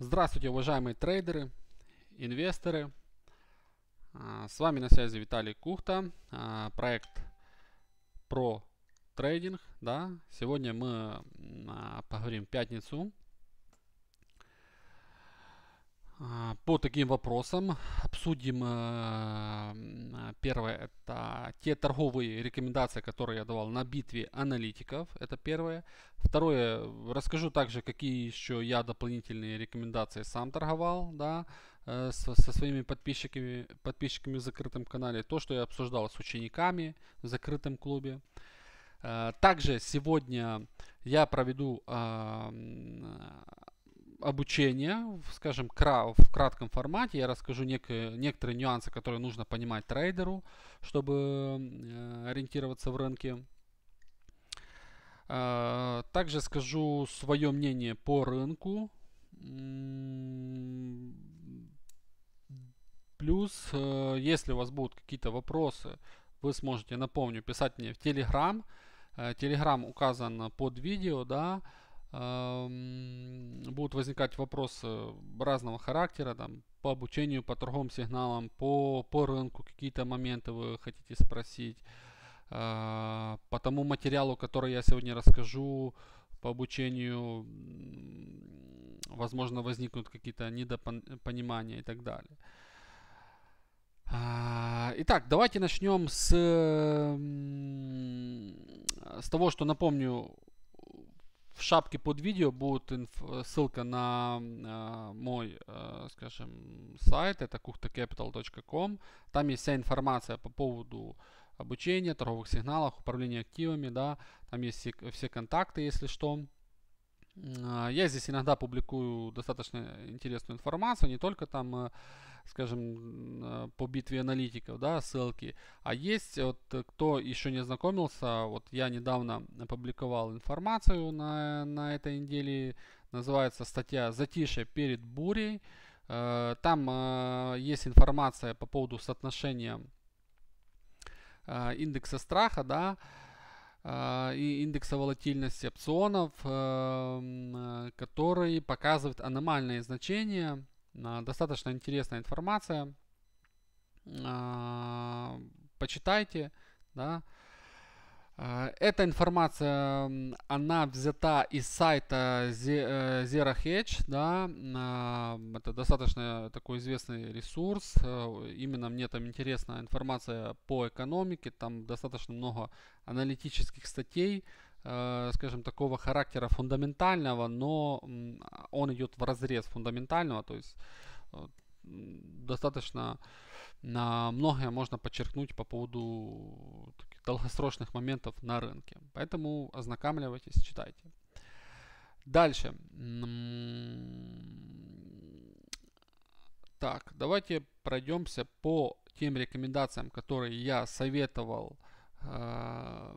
Здравствуйте, уважаемые трейдеры, инвесторы. А, с вами на связи Виталий Кухта, а, проект про трейдинг. Да. Сегодня мы а, поговорим в пятницу а, по таким вопросам обсудим. Э, первое – это те торговые рекомендации, которые я давал на битве аналитиков. Это первое. Второе – расскажу также, какие еще я дополнительные рекомендации сам торговал да, э, со, со своими подписчиками, подписчиками в закрытом канале. То, что я обсуждал с учениками в закрытом клубе. Э, также сегодня я проведу обучения, скажем, в кратком формате. Я расскажу некие, некоторые нюансы, которые нужно понимать трейдеру, чтобы э, ориентироваться в рынке. А, также скажу свое мнение по рынку. Плюс, э, если у вас будут какие-то вопросы, вы сможете, напомню, писать мне в Telegram. Телеграм э, указан под видео, да будут возникать вопросы разного характера, там, по обучению, по торговым сигналам, по, по рынку, какие-то моменты вы хотите спросить. А, по тому материалу, который я сегодня расскажу, по обучению, возможно, возникнут какие-то недопонимания и так далее. А, итак, давайте начнем с, с того, что напомню, в шапке под видео будет инф- э, ссылка на э, мой, э, скажем, сайт, это kuchtacapital.com. Там есть вся информация по поводу обучения, торговых сигналах, управления активами, да. Там есть все, все контакты, если что. Э, я здесь иногда публикую достаточно интересную информацию, не только там... Э, скажем, по битве аналитиков, да, ссылки. А есть, вот, э, кто еще не знакомился, вот я недавно опубликовал информацию на, на этой неделе, называется статья «Затише перед бурей». Э, там э, есть информация по поводу соотношения индекса страха, да, и индекса волатильности опционов, который показывает аномальные значения Э, достаточно интересная информация. Э, почитайте. Да. Э, эта информация, она взята из сайта Zero Hedge, да, это достаточно такой известный ресурс, именно мне там интересна информация по экономике, там достаточно много аналитических статей, Э, скажем, такого характера фундаментального, но он идет в разрез фундаментального, то есть э, достаточно на многое можно подчеркнуть по поводу долгосрочных моментов на рынке. Поэтому ознакомляйтесь, читайте. Дальше. Так, давайте пройдемся по тем рекомендациям, которые я советовал э,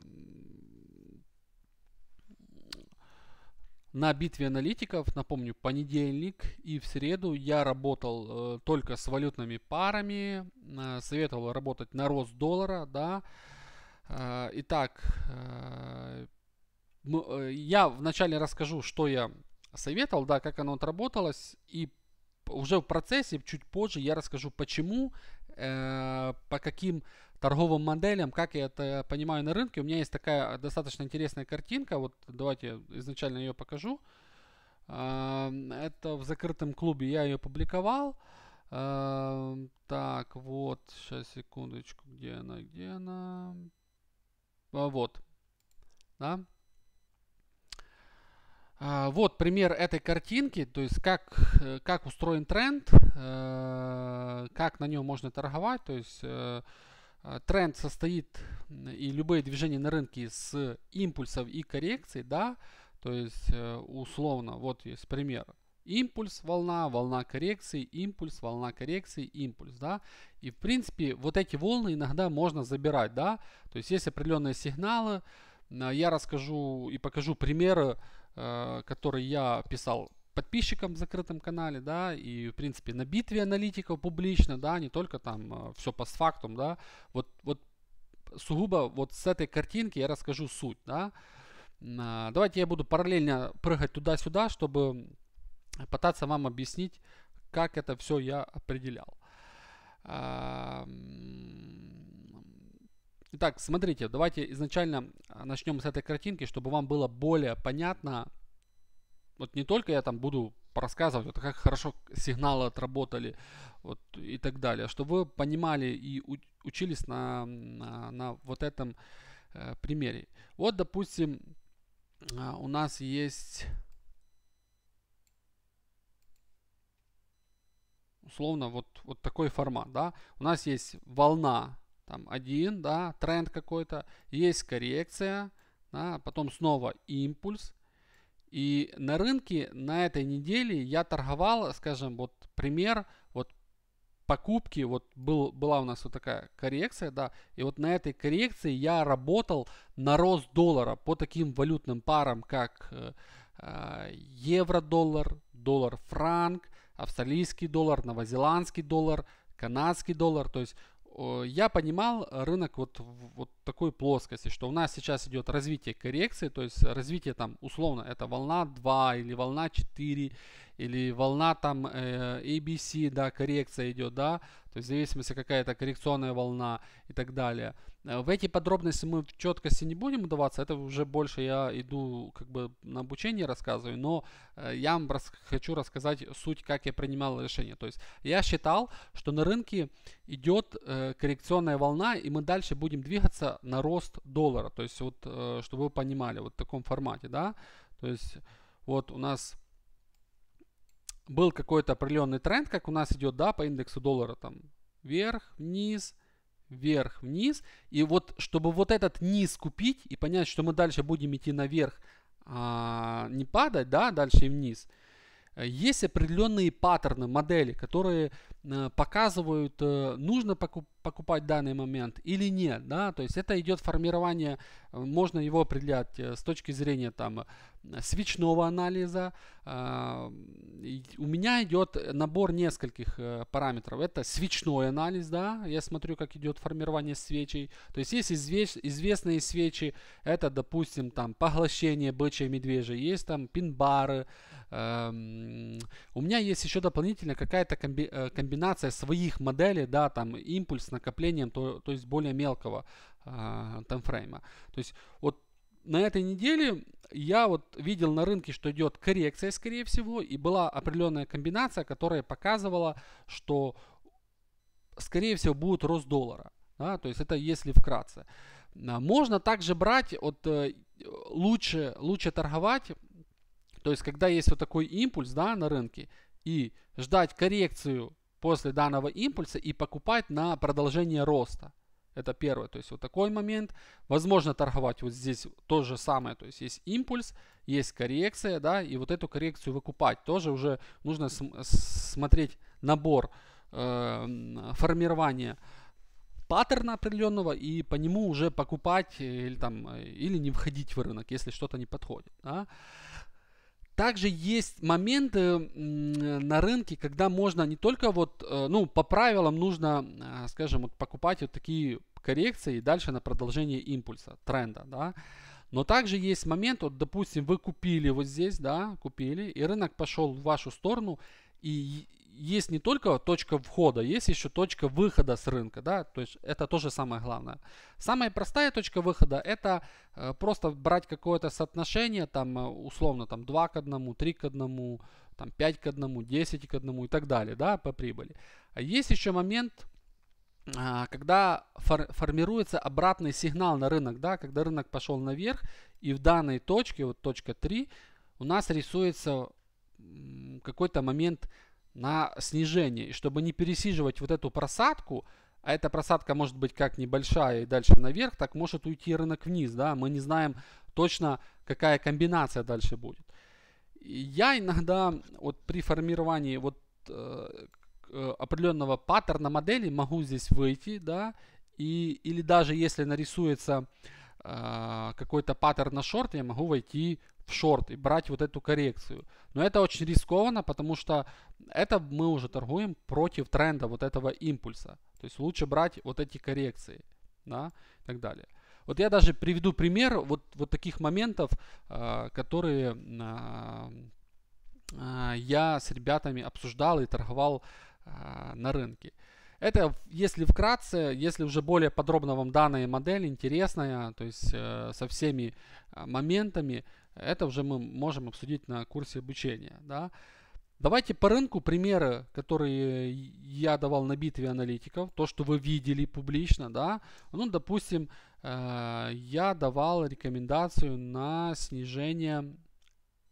на битве аналитиков, напомню, понедельник и в среду я работал э, только с валютными парами, э, советовал работать на рост доллара, да. Э, итак, э, э я вначале расскажу, что я советовал, да, как оно отработалось, и уже в процессе, чуть позже я расскажу, почему, э, по каким торговым моделям, как я это понимаю на рынке. У меня есть такая достаточно интересная картинка. Вот давайте изначально ее покажу. Эм, это в закрытом клубе я ее публиковал. Эм, так, вот, сейчас секундочку, где она, где она? А, вот, да. А, вот пример этой картинки, то есть как, как устроен тренд, э, как на нем можно торговать, то есть э, а, тренд состоит и любые движения на рынке с импульсов и коррекций, да, то есть э, условно, вот есть пример. Импульс, волна, волна коррекции, импульс, волна коррекции, импульс, да. И в принципе вот эти волны иногда можно забирать, да. То есть есть определенные сигналы. Я расскажу и покажу примеры, э, которые я писал подписчикам в закрытом канале, да, и, в принципе, на битве аналитиков публично, да, не только там э, все постфактум, да, вот, вот сугубо вот с этой картинки я расскажу суть, да. А, давайте я буду параллельно прыгать туда-сюда, чтобы пытаться вам объяснить, как это все я определял. А, итак, смотрите, давайте изначально а, начнем с этой картинки, чтобы вам было более понятно, вот не только я там буду рассказывать, вот как хорошо сигналы отработали вот, и так далее, а чтобы вы понимали и учились на, на, на вот этом э, примере. Вот, допустим, э, у нас есть условно вот, вот такой формат, да, у нас есть волна там один, да, тренд какой-то, есть коррекция, да, потом снова импульс, и на рынке на этой неделе я торговал, скажем, вот пример, вот покупки, вот был, была у нас вот такая коррекция, да, и вот на этой коррекции я работал на рост доллара по таким валютным парам, как э, а, евро-доллар, доллар-франк, австралийский доллар, новозеландский доллар, канадский доллар, то есть я понимал рынок вот в вот такой плоскости, что у нас сейчас идет развитие коррекции, то есть развитие там условно это волна 2 или волна 4 или волна там э, ABC, да, коррекция идет, да, то есть в зависимости какая-то коррекционная волна и так далее. Э, в эти подробности мы в четкости не будем удаваться, это уже больше я иду как бы на обучение рассказываю, но э, я вам рас хочу рассказать суть, как я принимал решение. То есть я считал, что на рынке идет э, коррекционная волна, и мы дальше будем двигаться на рост доллара, то есть вот, э, чтобы вы понимали, вот в таком формате, да, то есть вот у нас был какой-то определенный тренд, как у нас идет, да, по индексу доллара, там, вверх, вниз, вверх, вниз. И вот, чтобы вот этот низ купить и понять, что мы дальше будем идти наверх, а не падать, да, дальше и вниз, э, есть определенные паттерны, модели, которые Э, показывают, э, нужно покупать данный момент или нет. Да? То есть это идет формирование, э, можно его определять с точки зрения там, свечного анализа. У меня идет набор нескольких параметров. Это свечной анализ, да, я смотрю, как идет формирование свечей. То есть есть известные свечи, это, допустим, там поглощение бычьей медвежьей, есть там пин-бары. Эм, у меня есть еще дополнительно какая-то комбинация комбинация своих моделей, да, там импульс с накоплением, то, то есть более мелкого э, таймфрейма. То есть вот на этой неделе я вот видел на рынке, что идет коррекция, скорее всего, и была определенная комбинация, которая показывала, что скорее всего будет рост доллара. Да, то есть это если вкратце. А можно также брать, вот, э, лучше, лучше торговать, то есть когда есть вот такой импульс да, на рынке, и ждать коррекцию после данного импульса и покупать на продолжение роста. Это первое, то есть вот такой момент. Возможно торговать вот здесь то же самое, то есть есть импульс, есть коррекция, да, и вот эту коррекцию выкупать. Тоже уже нужно см смотреть набор э формирования паттерна определенного и по нему уже покупать э, или там э, или не входить в рынок, если что-то не подходит. Да? Также есть моменты на рынке, когда можно не только вот, э, ну, по правилам нужно, э, скажем, вот покупать вот такие коррекции и дальше на продолжение импульса, тренда, да. Но также есть момент, вот, допустим, вы купили вот здесь, да, купили, и рынок пошел в вашу сторону, и есть не только точка входа, есть еще точка выхода с рынка, да, то есть это тоже самое главное. Самая простая точка выхода это э, просто брать какое-то соотношение, там, э, условно, там 2 к 1, 3 к 1, там 5 к 1, 10 к 1 и так далее, да, по прибыли. А есть еще момент, а, когда фор формируется обратный сигнал на рынок, да, когда рынок пошел наверх, и в данной точке, вот точка 3, у нас рисуется какой-то момент на снижение. И чтобы не пересиживать вот эту просадку, а эта просадка может быть как небольшая и дальше наверх, так может уйти рынок вниз. Да? Мы не знаем точно, какая комбинация дальше будет. И я иногда вот при формировании вот э, э определенного паттерна модели могу здесь выйти, да, и, или даже если нарисуется а, какой-то паттерн на шорт, я могу войти в шорт и брать вот эту коррекцию. Но это очень рискованно, потому что это мы уже торгуем против тренда вот этого импульса. То есть лучше брать вот эти коррекции да, и так далее. Вот я даже приведу пример вот, вот таких моментов, а, которые а, я с ребятами обсуждал и торговал на рынке. Это, если вкратце, если уже более подробно вам данная модель интересная, то есть э, со всеми э, моментами, это уже мы можем обсудить на курсе обучения. Да? Давайте по рынку примеры, которые я давал на битве аналитиков, то, что вы видели публично, да. Ну, допустим, э, я давал рекомендацию на снижение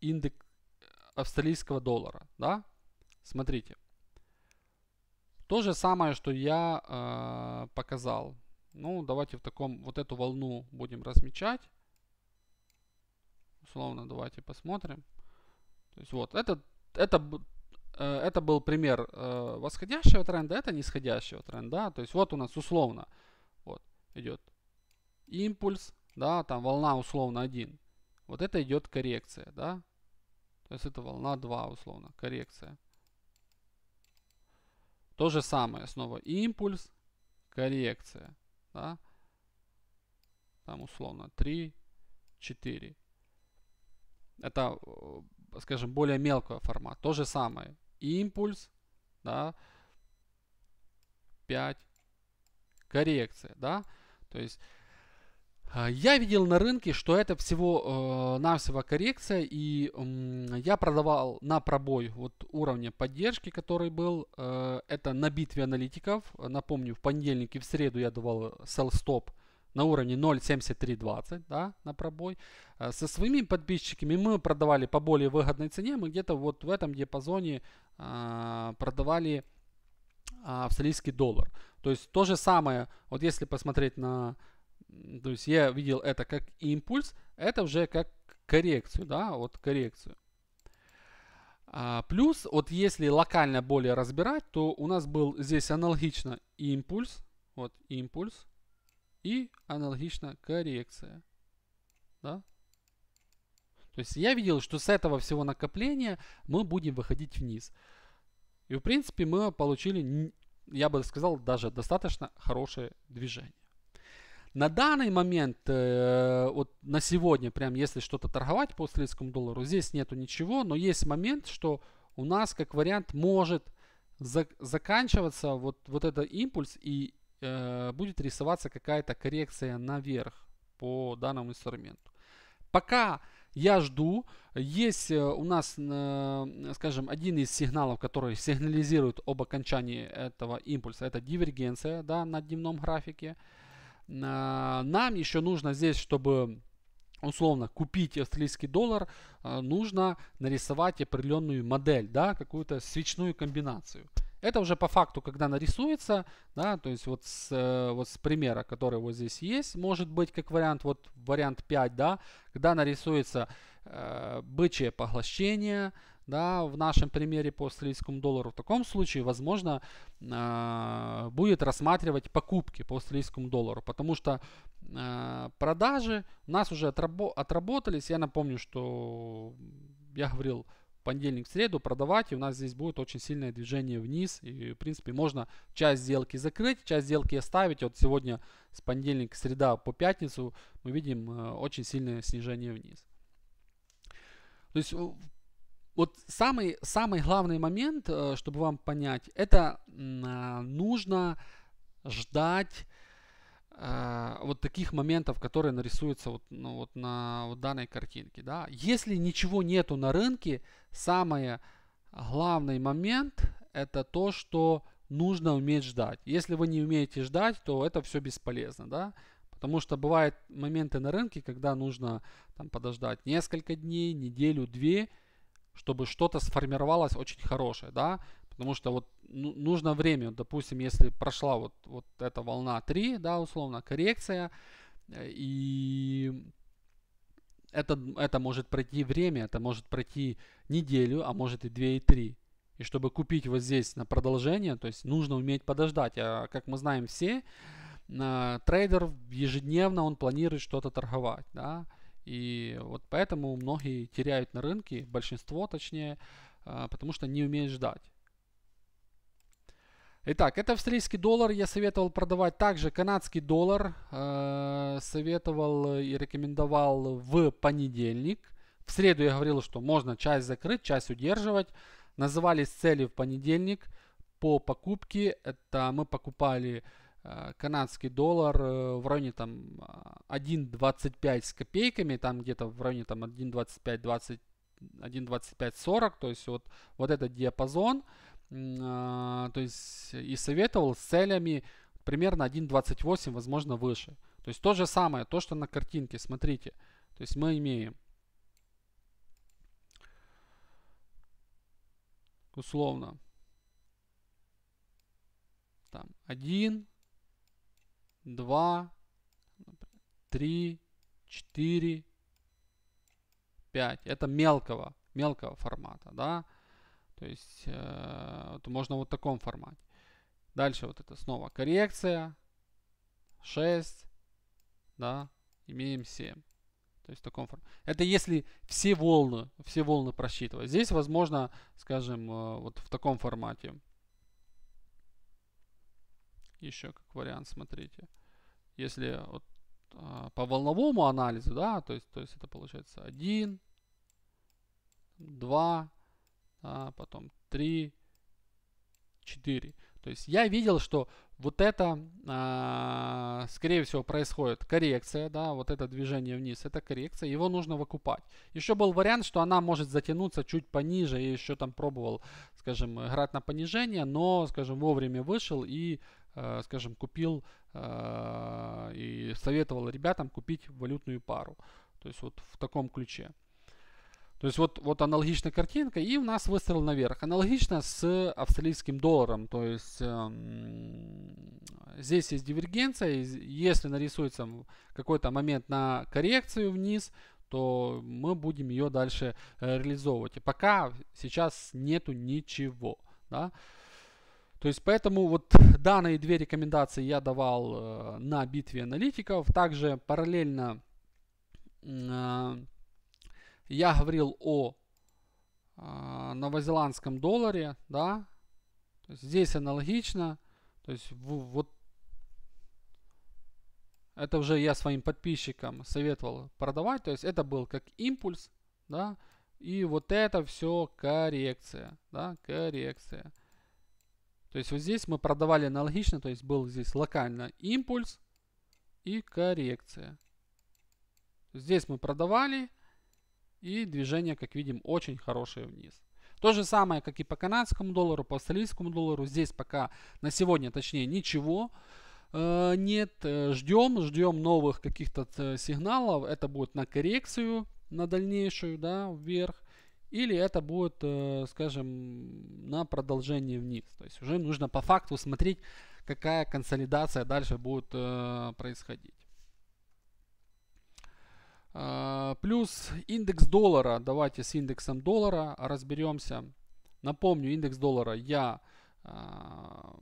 индекс э, австралийского доллара, да. Смотрите, то же самое, что я э, показал. Ну, давайте в таком, вот эту волну будем размечать. Условно, давайте посмотрим. То есть вот, это, это, э, это был пример э, восходящего тренда, это нисходящего тренда. То есть вот у нас условно вот, идет импульс, да, там волна условно 1. Вот это идет коррекция, да. То есть это волна 2 условно, коррекция. То же самое, снова импульс, коррекция. Да? Там условно 3, 4. Это, э, скажем, более мелкого формат То же самое. Импульс, да, 5, коррекция, да. То есть а, я видел на рынке, что это всего э, навсего коррекция, и э, я продавал на пробой вот уровня поддержки, который был. Э, это на битве аналитиков. Напомню, в понедельник и в среду я давал sell stop на уровне 0.7320 да, на пробой. Э, со своими подписчиками мы продавали по более выгодной цене. Мы где-то вот в этом диапазоне э, продавали э, австралийский доллар. То есть то же самое, вот если посмотреть на то есть я видел это как импульс, это уже как коррекцию, да, вот коррекцию. А, плюс, вот если локально более разбирать, то у нас был здесь аналогично импульс, вот импульс, и аналогично коррекция, да. То есть я видел, что с этого всего накопления мы будем выходить вниз. И в принципе мы получили, я бы сказал, даже достаточно хорошее движение. На данный момент, э, вот на сегодня, прям если что-то торговать по австралийскому доллару, здесь нету ничего, но есть момент, что у нас как вариант может за, заканчиваться вот, вот этот импульс и э, будет рисоваться какая-то коррекция наверх по данному инструменту. Пока я жду. Есть э, у нас, э, скажем, один из сигналов, который сигнализирует об окончании этого импульса. Это дивергенция да, на дневном графике. А, нам еще нужно здесь, чтобы условно купить австралийский доллар, а, нужно нарисовать определенную модель, да, какую-то свечную комбинацию. Это уже по факту, когда нарисуется, да, то есть вот с, э, вот с примера, который вот здесь есть, может быть как вариант, вот вариант 5, да, когда нарисуется э, бычье поглощение, да, в нашем примере по австралийскому доллару, в таком случае, возможно, э, будет рассматривать покупки по австралийскому доллару, потому что э, продажи у нас уже отрабо- отработались. Я напомню, что я говорил понедельник, среду продавать, и у нас здесь будет очень сильное движение вниз. И, в принципе, можно часть сделки закрыть, часть сделки оставить. Вот сегодня с понедельника, среда по пятницу мы видим э, очень сильное снижение вниз. То есть вот самый, самый главный момент, э, чтобы вам понять, это э, нужно ждать э, вот таких моментов, которые нарисуются вот, ну, вот на вот данной картинке. Да? Если ничего нету на рынке, самый главный момент это то, что нужно уметь ждать. Если вы не умеете ждать, то это все бесполезно. Да? Потому что бывают моменты на рынке, когда нужно там, подождать несколько дней, неделю, две – чтобы что-то сформировалось очень хорошее, да, потому что вот ну, нужно время, допустим, если прошла вот, вот эта волна 3, да, условно, коррекция, э, и это, это может пройти время, это может пройти неделю, а может и 2, и 3. И чтобы купить вот здесь на продолжение, то есть нужно уметь подождать. А как мы знаем все, э, трейдер ежедневно он планирует что-то торговать. Да? И вот поэтому многие теряют на рынке, большинство точнее, а, потому что не умеют ждать. Итак, это австрийский доллар. Я советовал продавать также канадский доллар. А, советовал и рекомендовал в понедельник. В среду я говорил, что можно часть закрыть, часть удерживать. Назывались цели в понедельник по покупке. Это мы покупали Э, канадский доллар э, в районе там 1.25 э, с копейками, там где-то в районе там 1.25-20 1.2540, то есть вот, вот этот диапазон, то есть и советовал с целями примерно 1.28, возможно выше. То есть то же самое, то, что на картинке, смотрите. То есть мы имеем условно там 1, 2, 3, 4, 5. Это мелкого, мелкого формата, да. То есть э, вот можно вот в таком формате. Дальше вот это снова коррекция. 6, да, имеем 7. То есть в таком формате. Это если все волны, все волны просчитывать. Здесь возможно, скажем, э, вот в таком формате еще как вариант, смотрите. Если вот, а, по волновому анализу, да, то есть, то есть это получается 1, 2, да, потом 3, 4. То есть я видел, что вот это, э, скорее всего, происходит коррекция, да, вот это движение вниз, это коррекция, его нужно выкупать. Еще был вариант, что она может затянуться чуть пониже, я еще там пробовал, скажем, играть на понижение, но, скажем, вовремя вышел и Э, скажем, купил э, и советовал ребятам купить валютную пару. То есть вот в таком ключе. То есть вот, вот аналогичная картинка, и у нас выстрел наверх. Аналогично с австралийским долларом. То есть эм, здесь есть дивергенция. Если нарисуется какой-то момент на коррекцию вниз, то мы будем ее дальше э, реализовывать. И пока сейчас нету ничего. Да? То есть поэтому вот данные две рекомендации я давал э, на битве аналитиков. Также параллельно э, я говорил о э, новозеландском долларе, да. То есть здесь аналогично. То есть в, вот это уже я своим подписчикам советовал продавать. То есть это был как импульс, да. И вот это все коррекция, да, коррекция. То есть вот здесь мы продавали аналогично, то есть был здесь локально импульс и коррекция. Здесь мы продавали и движение, как видим, очень хорошее вниз. То же самое, как и по канадскому доллару, по австралийскому доллару. Здесь пока на сегодня, точнее, ничего э, нет. Ждем, ждем новых каких-то э, сигналов. Это будет на коррекцию, на дальнейшую, да, вверх. Или это будет, э, скажем, на продолжение вниз. То есть уже нужно по факту смотреть, какая консолидация дальше будет э, происходить. А, плюс индекс доллара. Давайте с индексом доллара разберемся. Напомню, индекс доллара я а,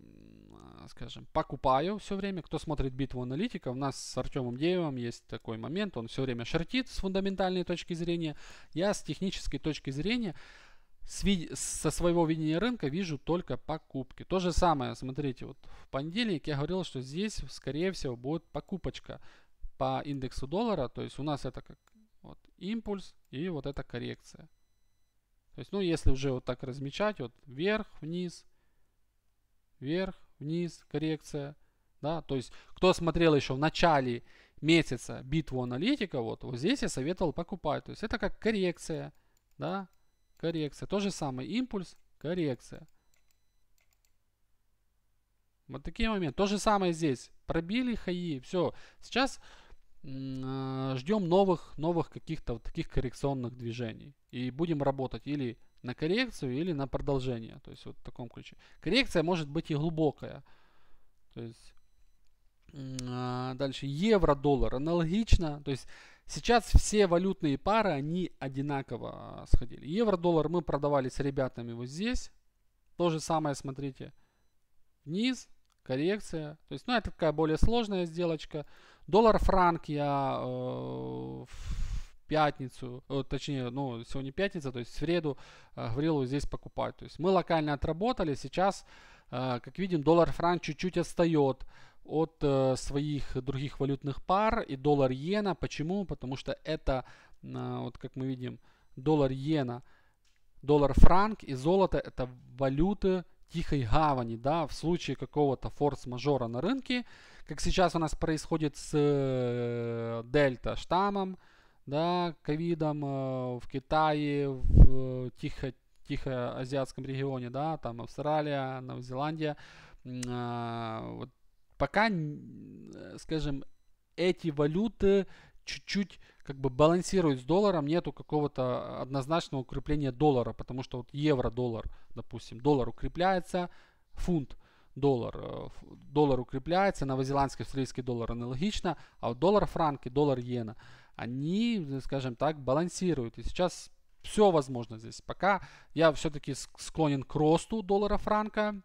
а, скажем, покупаю все время. Кто смотрит битву аналитика, у нас с Артемом Деевым есть такой момент, он все время шортит с фундаментальной точки зрения. Я с технической точки зрения с ви... со своего видения рынка вижу только покупки. То же самое, смотрите, вот в понедельник я говорил, что здесь, скорее всего, будет покупочка по индексу доллара. То есть у нас это как вот, импульс и вот эта коррекция. То есть, ну, если уже вот так размечать, вот вверх, вниз, вверх, вниз, коррекция. Да? То есть, кто смотрел еще в начале месяца битву аналитика, вот, вот здесь я советовал покупать. То есть, это как коррекция. Да? Коррекция. То же самое. Импульс, коррекция. Вот такие моменты. То же самое здесь. Пробили хаи. Все. Сейчас э, ждем новых, новых каких-то вот таких коррекционных движений. И будем работать или на коррекцию или на продолжение. То есть вот в таком ключе. Коррекция может быть и глубокая. То есть а, дальше евро-доллар аналогично. То есть сейчас все валютные пары, они одинаково сходили. Евро-доллар мы продавали с ребятами вот здесь. То же самое, смотрите, вниз, коррекция. То есть, ну, это такая более сложная сделочка. Доллар-франк я э, пятницу, э, точнее, ну, сегодня пятница, то есть в среду э, говорил здесь покупать. То есть мы локально отработали, сейчас, э, как видим, доллар-франк чуть-чуть отстает от своих других валютных пар и доллар-иена. Почему? Потому что это, вот как мы видим, доллар-иена, доллар-франк и золото – это валюты тихой гавани, да, в случае какого-то форс-мажора на рынке, как сейчас у нас происходит с дельта штаммом, да, ковидом э, в Китае, в э, тихо, Тихоазиатском регионе, да, там Австралия, Новая Зеландия. А, вот пока, э, скажем, эти валюты чуть-чуть как бы балансируют с долларом, нету какого-то однозначного укрепления доллара, потому что вот евро-доллар, допустим, доллар укрепляется, фунт доллар, доллар укрепляется, новозеландский, австралийский доллар аналогично, а вот доллар франки, доллар иена – они, э, скажем так, балансируют. И сейчас все возможно здесь. Пока я все-таки склонен к росту доллара-франка.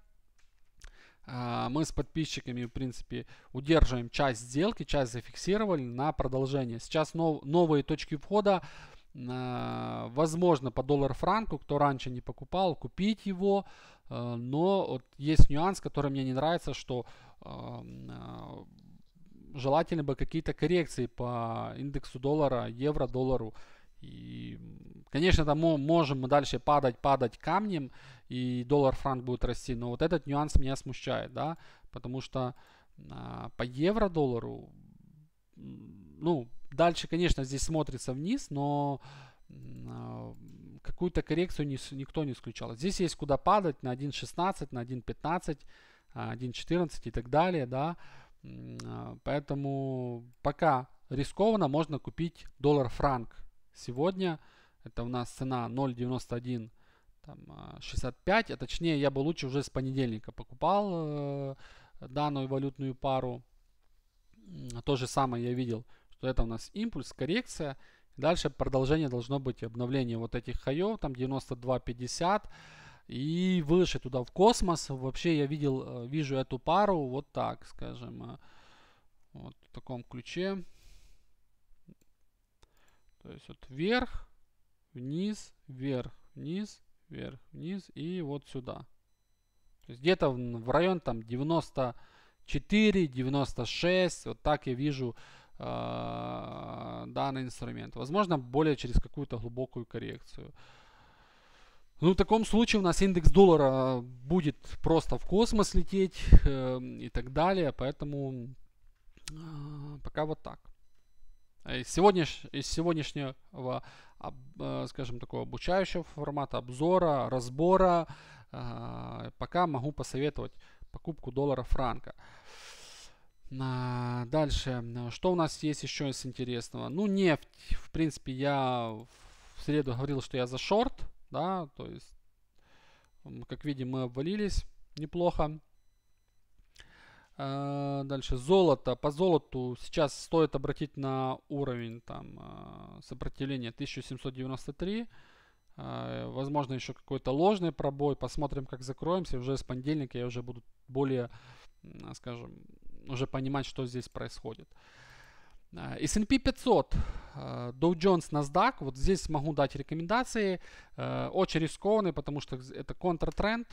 А, мы с подписчиками, в принципе, удерживаем часть сделки, часть зафиксировали на продолжение. Сейчас новые точки входа. А, возможно, по доллар-франку, кто раньше не покупал, купить его. Э, но вот есть нюанс, который мне не нравится, что а, желательно бы какие-то коррекции по индексу доллара, евро, доллару. И, конечно, там мы можем дальше падать, падать камнем, и доллар-франк будет расти, но вот этот нюанс меня смущает, да, потому что а, по евро-доллару, ну, дальше, конечно, здесь смотрится вниз, но а, какую-то коррекцию не, никто не исключал. Здесь есть куда падать на 1.16, на 1.15, 1.14 а, и так далее, да, а, поэтому пока рискованно, можно купить доллар-франк. Сегодня это у нас цена 0.9165. А, а точнее я бы лучше уже с понедельника покупал э, данную валютную пару. А то же самое я видел, что это у нас импульс, коррекция. Дальше продолжение должно быть обновление вот этих хаев, там 92.50 и выше туда в космос. Вообще я видел, э, вижу эту пару вот так, скажем, э, вот в таком ключе. То есть вот вверх, вниз, вверх, вниз, вверх, вниз и вот сюда. То есть где-то в, район там 94, 96, вот так я вижу э, данный инструмент. Возможно, более через какую-то глубокую коррекцию. Ну, в таком случае у нас индекс доллара а, будет просто в космос лететь э, и так далее. Поэтому э, пока вот так. А из, сегодняш, из сегодняшнего, об, э, скажем, такого обучающего формата обзора, разбора, э, пока могу посоветовать покупку доллара-франка. А, дальше, что у нас есть еще из интересного? Ну, нефть. В принципе, я в среду говорил, что я за шорт. Да, то есть, как видим, мы обвалились неплохо. Э, дальше золото. По золоту сейчас стоит обратить на уровень там, э, сопротивления 1793. Э, возможно, еще какой-то ложный пробой. Посмотрим, как закроемся. Уже с понедельника я уже буду более, скажем, уже понимать, что здесь происходит. S&P 500. Э, Dow Jones, NASDAQ, вот здесь могу дать рекомендации. Э, очень рискованный, потому что это контртренд.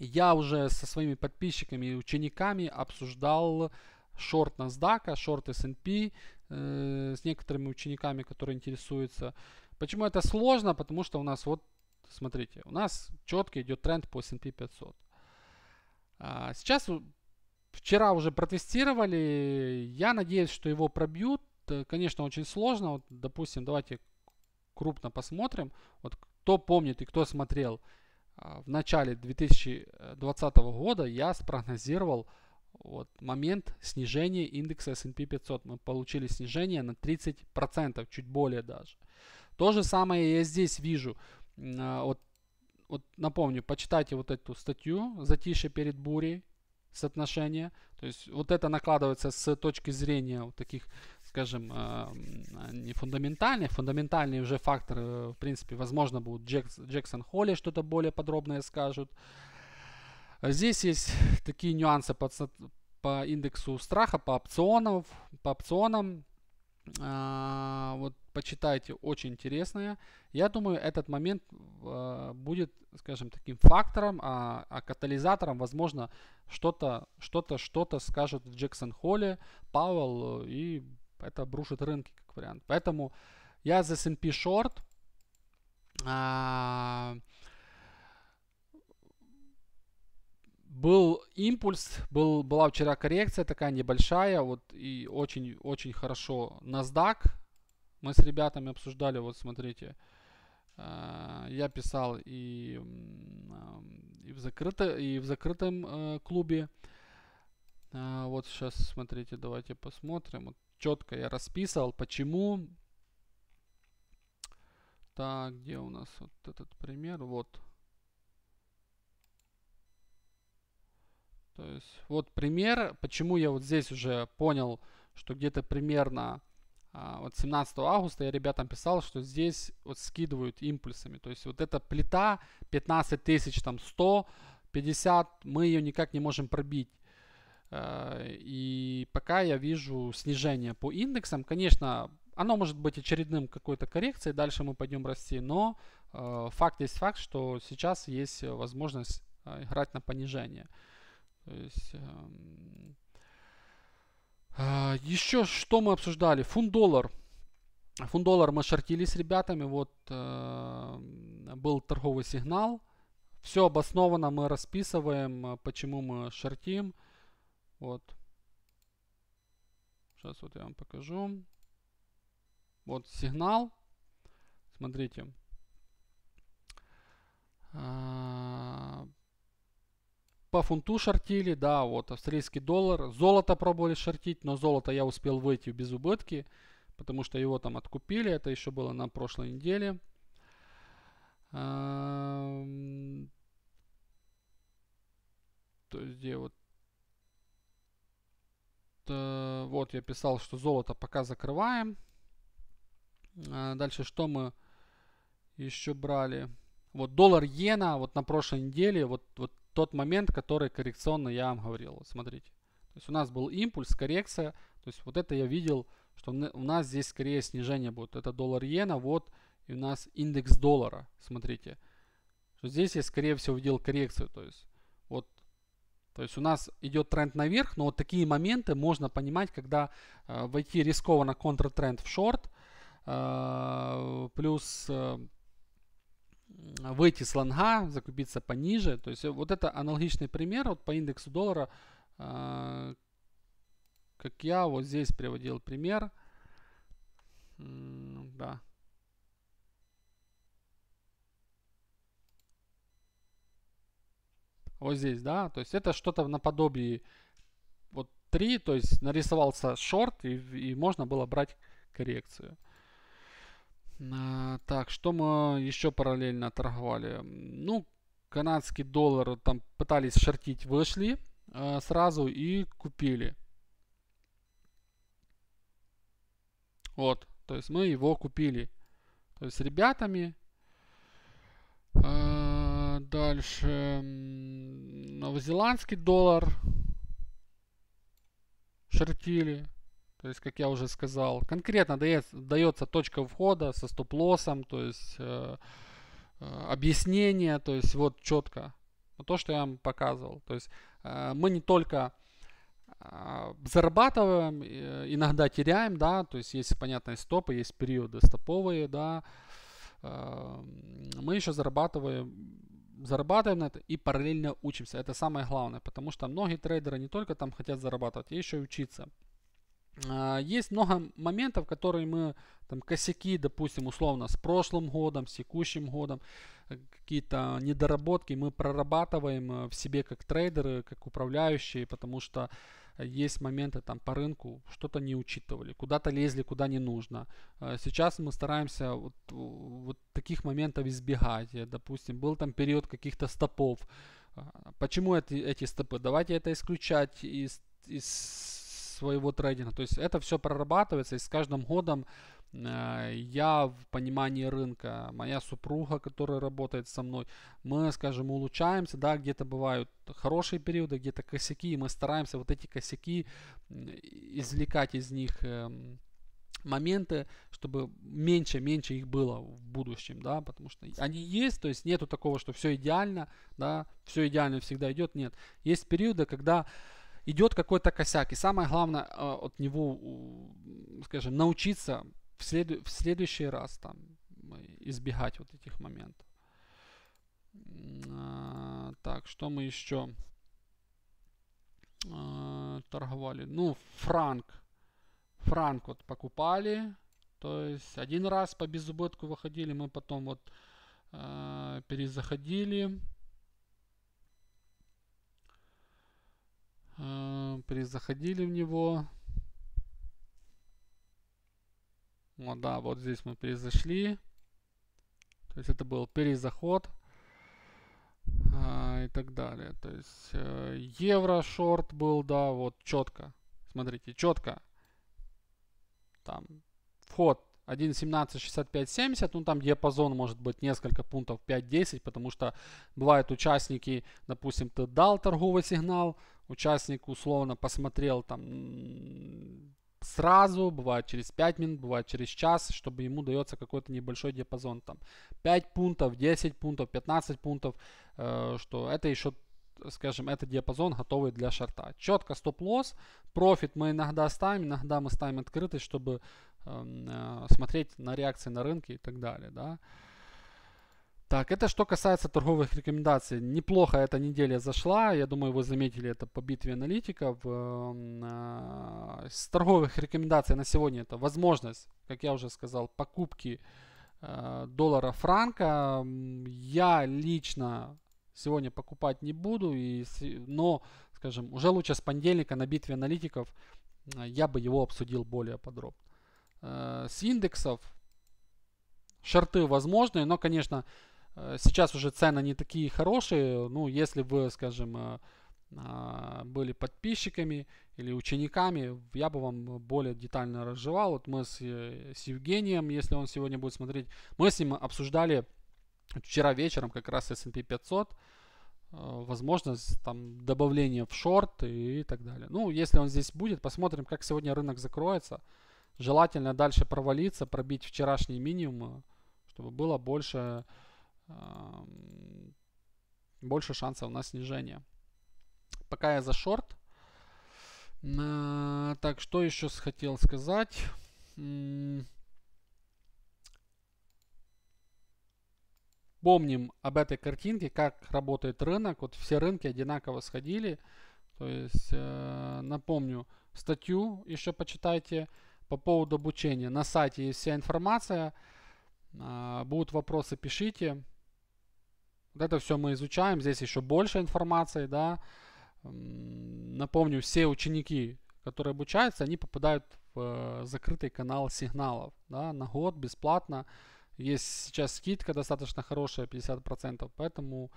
Я уже со своими подписчиками и учениками обсуждал шорт NASDAQ, шорт S&P э, с некоторыми учениками, которые интересуются. Почему это сложно? Потому что у нас вот, смотрите, у нас четко идет тренд по S&P 500. А, сейчас Вчера уже протестировали. Я надеюсь, что его пробьют. Э, конечно, очень сложно. Вот, допустим, давайте крупно посмотрим. Вот кто помнит и кто смотрел а, в начале 2020 года я спрогнозировал вот, момент снижения индекса S&P 500. Мы получили снижение на 30%, чуть более даже. То же самое я здесь вижу. А, вот, вот напомню, почитайте вот эту статью «Затише перед бурей» соотношение. То есть вот это накладывается с точки зрения вот таких скажем, э, не фундаментальных. Фундаментальный уже фактор, э, в принципе, возможно, будут Джекс, Джексон Холли, что-то более подробное скажут. Здесь есть такие нюансы по, по индексу страха, по опционам, по опционам. А, вот почитайте, очень интересное. Я думаю, этот момент а, будет, скажем, таким фактором, а, а катализатором, возможно, что-то, что-то, что-то скажут в Джексон Холле, Пауэлл и это обрушит рынки, как вариант. Поэтому я за S&P short. А, был импульс, был, была вчера коррекция такая небольшая, вот и очень-очень хорошо NASDAQ. Мы с ребятами обсуждали, вот смотрите, а, я писал и, и, в, закрыто, и в закрытом э, клубе. А, вот сейчас, смотрите, давайте посмотрим. Вот четко я расписывал, почему. Так, где у нас вот этот пример? Вот. То есть вот пример, почему я вот здесь уже понял, что где-то примерно а, вот 17 августа я ребятам писал, что здесь вот скидывают импульсами. То есть вот эта плита 15 тысяч там 100, 50, мы ее никак не можем пробить. А, и пока я вижу снижение по индексам, конечно, оно может быть очередным какой-то коррекцией, дальше мы пойдем расти, но а, факт есть факт, что сейчас есть возможность а, играть на понижение. То есть, эм, еще что мы обсуждали? Фунт-доллар. Фунт-доллар мы шортили с ребятами. Вот э, был торговый сигнал. Все обосновано, мы расписываем, э, почему мы шортим. Вот. Сейчас вот я вам покажу. Вот сигнал. Смотрите. А, по фунту шортили, да, вот австрийский доллар. Золото пробовали шортить, но золото я успел выйти без убытки, потому что его там откупили. Это еще было на прошлой неделе. То есть где вот Э, вот я писал, что золото пока закрываем. Э, дальше что мы еще брали? Вот доллар иена, вот на прошлой неделе, вот, вот тот момент, который коррекционно я вам говорил. Вот смотрите. То есть у нас был импульс, коррекция. То есть вот это я видел, что у нас здесь скорее снижение будет. Это доллар иена, вот и у нас индекс доллара. Смотрите. Что здесь я скорее всего видел коррекцию. То есть то есть у нас идет тренд наверх, но вот такие моменты можно понимать, когда э, войти рискованно контртренд в шорт, э, плюс э, выйти с лонга, закупиться пониже. То есть вот это аналогичный пример вот по индексу доллара, э, как я вот здесь приводил пример – вот здесь, да, то есть это что-то наподобие вот 3, то есть нарисовался шорт и, и можно было брать коррекцию. А, так, что мы еще параллельно торговали? Ну, канадский доллар там пытались шортить, вышли э, сразу и купили. Вот, то есть мы его купили. То есть с ребятами. Э, Дальше новозеландский доллар шортили. То есть, как я уже сказал, конкретно дается, дается точка входа со стоп-лоссом, то есть э, э объяснение, то есть вот четко. То, что я вам показывал. То есть э, мы не только э, зарабатываем, э, иногда теряем, да, то есть есть понятные стопы, есть периоды стоповые, да, э, мы еще зарабатываем зарабатываем на это и параллельно учимся. Это самое главное, потому что многие трейдеры не только там хотят зарабатывать, а еще и учиться. А, есть много моментов, которые мы, там косяки, допустим, условно, с прошлым годом, с текущим годом, э, какие-то недоработки мы прорабатываем э, в себе как трейдеры, как управляющие, потому что есть моменты там по рынку, что-то не учитывали, куда-то лезли, куда не нужно. Э, сейчас мы стараемся вот, вот таких моментов избегать. Допустим, был там период каких-то стопов. А, почему эти, эти стопы? Давайте это исключать из, из своего трейдинга. То есть это все прорабатывается, и с каждым годом э, я в понимании рынка, моя супруга, которая работает со мной, мы, скажем, улучшаемся, да, где-то бывают хорошие периоды, где-то косяки, и мы стараемся вот эти косяки извлекать из них э, моменты, чтобы меньше-меньше их было в будущем, да, потому что они есть, то есть нету такого, что все идеально, да, все идеально всегда идет, нет. Есть периоды, когда идет какой-то косяк. И самое главное э, от него, скажем, научиться в, следу- в следующий раз там, избегать вот этих моментов. А, так, что мы еще э, торговали? Ну, франк. Франк вот покупали. То есть один раз по безубытку выходили, мы потом вот э, перезаходили. перезаходили в него. ну да, вот здесь мы перезашли. То есть это был перезаход а, и так далее. То есть э, евро шорт был, да, вот четко. Смотрите, четко. Там вход 1.17.65.70, ну там диапазон может быть несколько пунктов 5-10, потому что бывают участники, допустим, ты дал торговый сигнал, участник условно посмотрел там сразу, бывает через 5 минут, бывает через час, чтобы ему дается какой-то небольшой диапазон, там 5 пунктов, 10 пунктов, 15 пунктов, э, что это еще, скажем, это диапазон готовый для шарта. Четко стоп-лосс, профит мы иногда ставим, иногда мы ставим открытый, чтобы эм, э, смотреть на реакции на рынке и так далее, да. Так, это что касается торговых рекомендаций. Неплохо эта неделя зашла. Я думаю, вы заметили это по битве аналитиков. Эм, э, с торговых рекомендаций на сегодня это возможность, как я уже сказал, покупки э, доллара франка. Я лично сегодня покупать не буду, и, но, скажем, уже лучше с понедельника на битве аналитиков э, я бы его обсудил более подробно. С индексов шорты возможны, но, конечно, Э, сейчас уже цены не такие хорошие. Ну, если вы, скажем, э, а, были подписчиками или учениками, я бы вам более детально разжевал. Вот мы с, э, с Евгением, если он сегодня будет смотреть, мы с ним обсуждали вчера вечером как раз S&P 500, возможность там добавления в шорт и так далее. Ну, если он здесь будет, посмотрим, как сегодня рынок закроется. Желательно дальше провалиться, пробить вчерашний минимум, чтобы было больше больше шансов на снижение. Пока я за шорт. А, так, что еще хотел сказать? Помним об этой картинке, как работает рынок. Вот все рынки одинаково сходили. То есть, э, напомню, статью еще почитайте по поводу обучения. На сайте есть вся информация. А, будут вопросы, пишите. Вот это все мы изучаем. Здесь еще больше информации, да. Напомню, все ученики, которые обучаются, они попадают в э, закрытый канал сигналов, да, на год бесплатно. Есть сейчас скидка достаточно хорошая, 50%, поэтому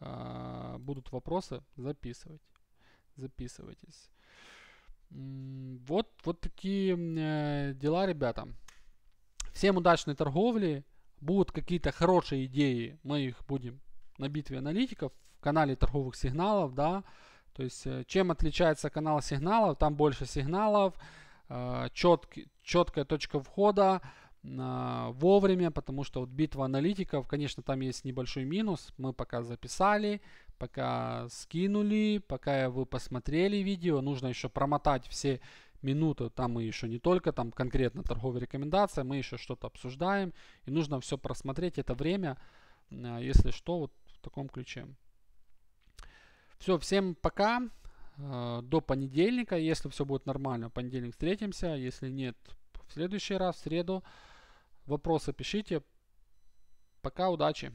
э, будут вопросы, записывайте. Записывайтесь. Вот, вот такие э, дела, ребята. Всем удачной торговли. Будут какие-то хорошие идеи, мы их будем на битве аналитиков в канале торговых сигналов, да, то есть э, чем отличается канал сигналов, там больше сигналов, э, четкий, четкая точка входа, а, вовремя, потому что вот битва аналитиков, конечно, там есть небольшой минус, мы пока записали, пока скинули, пока вы посмотрели видео, нужно еще промотать все минуты, там мы еще не только там конкретно торговая рекомендация, мы еще что-то обсуждаем, и нужно все просмотреть, это время, а, если что, вот таком ключе. Все, всем пока. Э, до понедельника, если все будет нормально, в понедельник встретимся. Если нет, в следующий раз, в среду. Вопросы пишите. Пока, удачи!